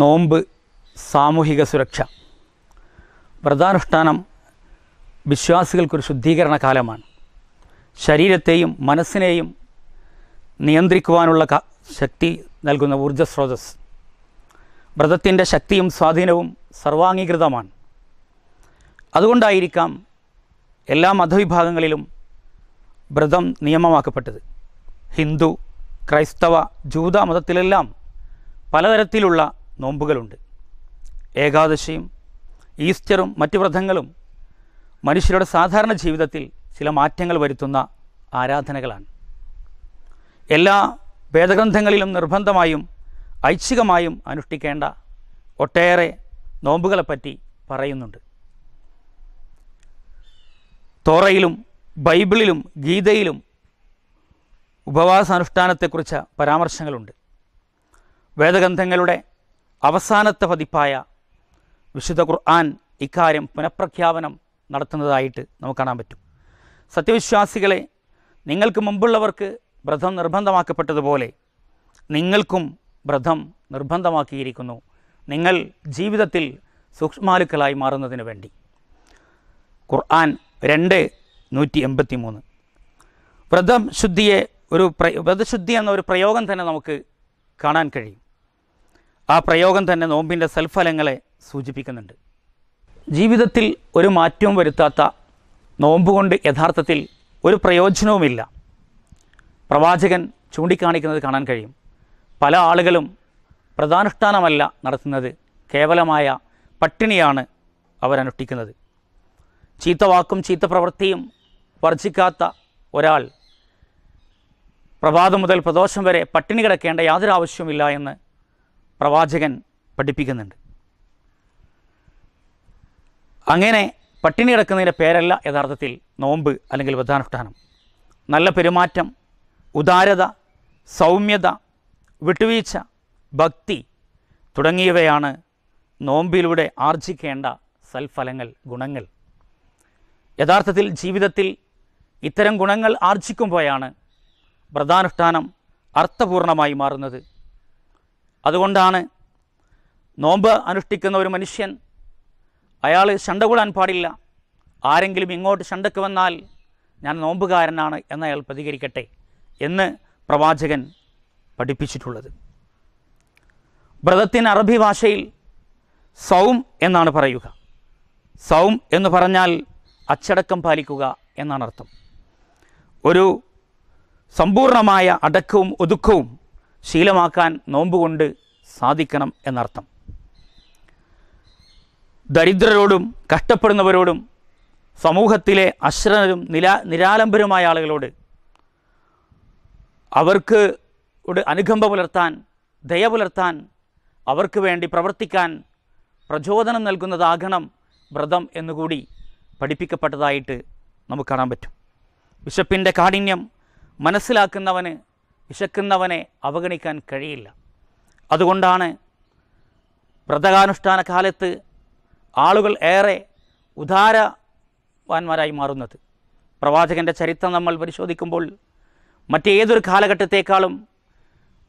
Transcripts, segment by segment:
നോമ്പ് സാമൂഹിക സുരക്ഷ വ്രതാനുഷ്ഠാനം വിശ്വാസികൾക്കൊരു ശുദ്ധീകരണ കാലമാണ് ശരീരത്തെയും മനസ്സിനെയും നിയന്ത്രിക്കുവാനുള്ള ശക്തി നൽകുന്ന ഊർജ്ജസ്രോതസ് വ്രതത്തിൻ്റെ ശക്തിയും സ്വാധീനവും സർവാംഗീകൃതമാണ് അതുകൊണ്ടായിരിക്കാം എല്ലാ മതവിഭാഗങ്ങളിലും വ്രതം നിയമമാക്കപ്പെട്ടത് ഹിന്ദു ക്രൈസ്തവ ജൂത മതത്തിലെല്ലാം പലതരത്തിലുള്ള നോമ്പുകളുണ്ട് ഏകാദശിയും ഈസ്റ്ററും മറ്റ് വ്രതങ്ങളും മനുഷ്യരുടെ സാധാരണ ജീവിതത്തിൽ ചില മാറ്റങ്ങൾ വരുത്തുന്ന ആരാധനകളാണ് എല്ലാ വേദഗ്രന്ഥങ്ങളിലും നിർബന്ധമായും ഐച്ഛികമായും അനുഷ്ഠിക്കേണ്ട ഒട്ടേറെ നോമ്പുകളെപ്പറ്റി പറയുന്നുണ്ട് തോറയിലും ബൈബിളിലും ഗീതയിലും ഉപവാസാനുഷ്ഠാനത്തെക്കുറിച്ച് പരാമർശങ്ങളുണ്ട് വേദഗ്രന്ഥങ്ങളുടെ അവസാനത്തെ പതിപ്പായ വിശുദ്ധ ഖുർആൻ ഇക്കാര്യം പുനഃപ്രഖ്യാപനം നടത്തുന്നതായിട്ട് നമുക്ക് കാണാൻ പറ്റും സത്യവിശ്വാസികളെ നിങ്ങൾക്ക് മുമ്പുള്ളവർക്ക് വ്രതം നിർബന്ധമാക്കപ്പെട്ടതുപോലെ നിങ്ങൾക്കും വ്രതം നിർബന്ധമാക്കിയിരിക്കുന്നു നിങ്ങൾ ജീവിതത്തിൽ സൂക്ഷ്മാലുക്കളായി മാറുന്നതിന് വേണ്ടി ഖുർആൻ രണ്ട് നൂറ്റി എൺപത്തി മൂന്ന് വ്രതം ശുദ്ധിയെ ഒരു വ്രതശുദ്ധി എന്ന ഒരു പ്രയോഗം തന്നെ നമുക്ക് കാണാൻ കഴിയും ആ പ്രയോഗം തന്നെ നോമ്പിൻ്റെ സൽഫലങ്ങളെ സൂചിപ്പിക്കുന്നുണ്ട് ജീവിതത്തിൽ ഒരു മാറ്റവും വരുത്താത്ത നോമ്പുകൊണ്ട് യഥാർത്ഥത്തിൽ ഒരു പ്രയോജനവുമില്ല പ്രവാചകൻ ചൂണ്ടിക്കാണിക്കുന്നത് കാണാൻ കഴിയും പല ആളുകളും പ്രധാനുഷ്ഠാനമല്ല നടത്തുന്നത് കേവലമായ പട്ടിണിയാണ് അവരനുഷ്ഠിക്കുന്നത് വാക്കും ചീത്ത പ്രവൃത്തിയും വർജിക്കാത്ത ഒരാൾ പ്രഭാതം മുതൽ പ്രദോഷം വരെ പട്ടിണി കിടക്കേണ്ട യാതൊരു ആവശ്യവുമില്ല എന്ന് പ്രവാചകൻ പഠിപ്പിക്കുന്നുണ്ട് അങ്ങനെ പട്ടിണി കിടക്കുന്നതിൻ്റെ പേരല്ല യഥാർത്ഥത്തിൽ നോമ്പ് അല്ലെങ്കിൽ വ്രതാനുഷ്ഠാനം നല്ല പെരുമാറ്റം ഉദാരത സൗമ്യത വിട്ടുവീഴ്ച ഭക്തി തുടങ്ങിയവയാണ് നോമ്പിലൂടെ ആർജിക്കേണ്ട സൽഫലങ്ങൾ ഗുണങ്ങൾ യഥാർത്ഥത്തിൽ ജീവിതത്തിൽ ഇത്തരം ഗുണങ്ങൾ ആർജിക്കുമ്പോഴാണ് വ്രതാനുഷ്ഠാനം അർത്ഥപൂർണമായി മാറുന്നത് അതുകൊണ്ടാണ് നോമ്പ് അനുഷ്ഠിക്കുന്ന ഒരു മനുഷ്യൻ അയാൾ ചണ്ട കൂടാൻ പാടില്ല ആരെങ്കിലും ഇങ്ങോട്ട് ചണ്ടക്ക് വന്നാൽ ഞാൻ നോമ്പുകാരനാണ് എന്ന് അയാൾ പ്രതികരിക്കട്ടെ എന്ന് പ്രവാചകൻ പഠിപ്പിച്ചിട്ടുള്ളത് വ്രതത്തിന് അറബി ഭാഷയിൽ സൗം എന്നാണ് പറയുക സൗം എന്ന് പറഞ്ഞാൽ അച്ചടക്കം പാലിക്കുക എന്നാണ് അർത്ഥം ഒരു സമ്പൂർണമായ അടക്കവും ഒതുക്കവും ശീലമാക്കാൻ നോമ്പുകൊണ്ട് സാധിക്കണം എന്നർത്ഥം ദരിദ്രരോടും കഷ്ടപ്പെടുന്നവരോടും സമൂഹത്തിലെ അശ്രരും നില നിരാലംബരുമായ ആളുകളോട് അവർക്ക് അനുകമ്പ പുലർത്താൻ ദയ പുലർത്താൻ അവർക്ക് വേണ്ടി പ്രവർത്തിക്കാൻ പ്രചോദനം നൽകുന്നതാകണം വ്രതം എന്നുകൂടി പഠിപ്പിക്കപ്പെട്ടതായിട്ട് നമുക്ക് കാണാൻ പറ്റും വിശപ്പിൻ്റെ കാഠിന്യം മനസ്സിലാക്കുന്നവന് വിശക്കുന്നവനെ അവഗണിക്കാൻ കഴിയില്ല അതുകൊണ്ടാണ് വ്രതകാനുഷ്ഠാന കാലത്ത് ആളുകൾ ഏറെ ഉദാരവാന്മാരായി മാറുന്നത് പ്രവാചകൻ്റെ ചരിത്രം നമ്മൾ പരിശോധിക്കുമ്പോൾ മറ്റേതൊരു കാലഘട്ടത്തേക്കാളും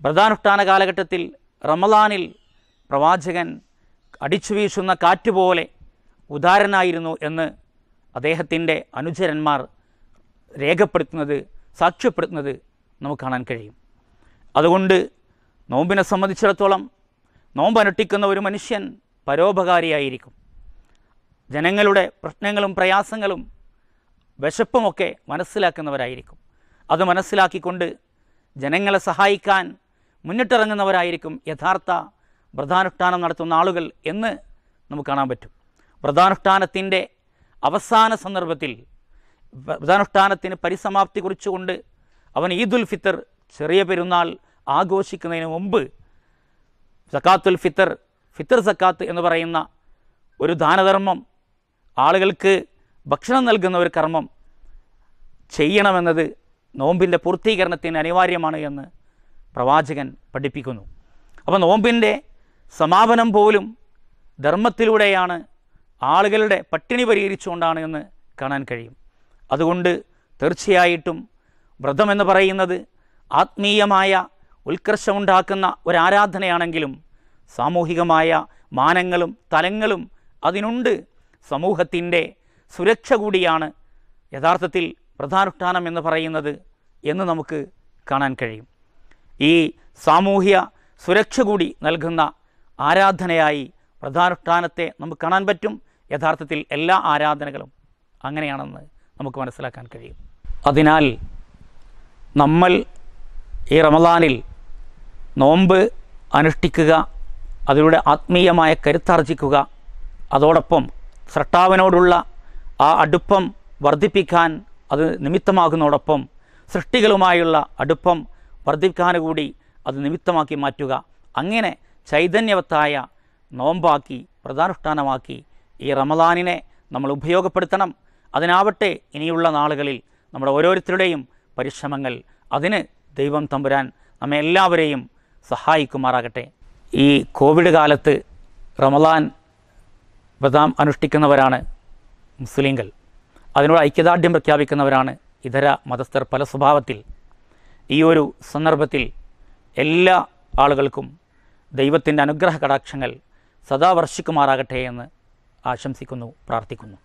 വ്രതാനുഷ്ഠാന കാലഘട്ടത്തിൽ റമദാനിൽ പ്രവാചകൻ അടിച്ചു വീശുന്ന കാറ്റുപോലെ ഉദാരനായിരുന്നു എന്ന് അദ്ദേഹത്തിൻ്റെ അനുചരന്മാർ രേഖപ്പെടുത്തുന്നത് സാക്ഷ്യപ്പെടുത്തുന്നത് നമുക്ക് കാണാൻ കഴിയും അതുകൊണ്ട് നോമ്പിനെ സംബന്ധിച്ചിടത്തോളം നോമ്പ് അനുഷ്ഠിക്കുന്ന ഒരു മനുഷ്യൻ പരോപകാരിയായിരിക്കും ജനങ്ങളുടെ പ്രശ്നങ്ങളും പ്രയാസങ്ങളും വിശപ്പുമൊക്കെ മനസ്സിലാക്കുന്നവരായിരിക്കും അത് മനസ്സിലാക്കിക്കൊണ്ട് ജനങ്ങളെ സഹായിക്കാൻ മുന്നിട്ടിറങ്ങുന്നവരായിരിക്കും യഥാർത്ഥ വ്രതാനുഷ്ഠാനം നടത്തുന്ന ആളുകൾ എന്ന് നമുക്ക് കാണാൻ പറ്റും വ്രതാനുഷ്ഠാനത്തിൻ്റെ അവസാന സന്ദർഭത്തിൽ വ്രതാനുഷ്ഠാനത്തിന് പരിസമാപ്തി കുറിച്ചുകൊണ്ട് അവൻ ഈദുൽ ഫിത്തർ ചെറിയ പെരുന്നാൾ ആഘോഷിക്കുന്നതിന് മുമ്പ് സക്കാത്തുൽ ഫിത്തർ ഫിത്തർ സക്കാത്ത് എന്ന് പറയുന്ന ഒരു ദാനധർമ്മം ആളുകൾക്ക് ഭക്ഷണം നൽകുന്ന ഒരു കർമ്മം ചെയ്യണമെന്നത് നോമ്പിൻ്റെ പൂർത്തീകരണത്തിന് അനിവാര്യമാണ് എന്ന് പ്രവാചകൻ പഠിപ്പിക്കുന്നു അപ്പോൾ നോമ്പിൻ്റെ സമാപനം പോലും ധർമ്മത്തിലൂടെയാണ് ആളുകളുടെ പട്ടിണി പരിഹരിച്ചുകൊണ്ടാണ് എന്ന് കാണാൻ കഴിയും അതുകൊണ്ട് തീർച്ചയായിട്ടും വ്രതമെന്ന് പറയുന്നത് ആത്മീയമായ ഉത്കർഷമുണ്ടാക്കുന്ന ഒരാരാധനയാണെങ്കിലും സാമൂഹികമായ മാനങ്ങളും തലങ്ങളും അതിനുണ്ട് സമൂഹത്തിൻ്റെ സുരക്ഷ കൂടിയാണ് യഥാർത്ഥത്തിൽ പ്രധാനുഷ്ഠാനം എന്ന് പറയുന്നത് എന്ന് നമുക്ക് കാണാൻ കഴിയും ഈ സാമൂഹ്യ സുരക്ഷ കൂടി നൽകുന്ന ആരാധനയായി പ്രധാനുഷ്ഠാനത്തെ നമുക്ക് കാണാൻ പറ്റും യഥാർത്ഥത്തിൽ എല്ലാ ആരാധനകളും അങ്ങനെയാണെന്ന് നമുക്ക് മനസ്സിലാക്കാൻ കഴിയും അതിനാൽ നമ്മൾ ഈ റമദാനിൽ നോമ്പ് അനുഷ്ഠിക്കുക അതിലൂടെ ആത്മീയമായ കരുത്താർജിക്കുക അതോടൊപ്പം സൃഷ്ടാവിനോടുള്ള ആ അടുപ്പം വർദ്ധിപ്പിക്കാൻ അത് നിമിത്തമാകുന്നതോടൊപ്പം സൃഷ്ടികളുമായുള്ള അടുപ്പം വർദ്ധിപ്പിക്കാനുകൂടി അത് നിമിത്തമാക്കി മാറ്റുക അങ്ങനെ ചൈതന്യവത്തായ നോമ്പാക്കി പ്രധാനുഷ്ഠാനമാക്കി ഈ റമദാനിനെ നമ്മൾ ഉപയോഗപ്പെടുത്തണം അതിനാവട്ടെ ഇനിയുള്ള നാളുകളിൽ നമ്മുടെ ഓരോരുത്തരുടെയും പരിശ്രമങ്ങൾ അതിന് ദൈവം തമ്പുരാൻ നമ്മെ എല്ലാവരെയും സഹായിക്കുമാറാകട്ടെ ഈ കോവിഡ് കാലത്ത് റമദാൻ വ്രതം അനുഷ്ഠിക്കുന്നവരാണ് മുസ്ലിങ്ങൾ അതിനോട് ഐക്യദാർഢ്യം പ്രഖ്യാപിക്കുന്നവരാണ് ഇതര മതസ്ഥർ പല സ്വഭാവത്തിൽ ഈ ഒരു സന്ദർഭത്തിൽ എല്ലാ ആളുകൾക്കും ദൈവത്തിൻ്റെ അനുഗ്രഹ കടാക്ഷങ്ങൾ സദാ വർഷിക്കുമാറാകട്ടെ എന്ന് ആശംസിക്കുന്നു പ്രാർത്ഥിക്കുന്നു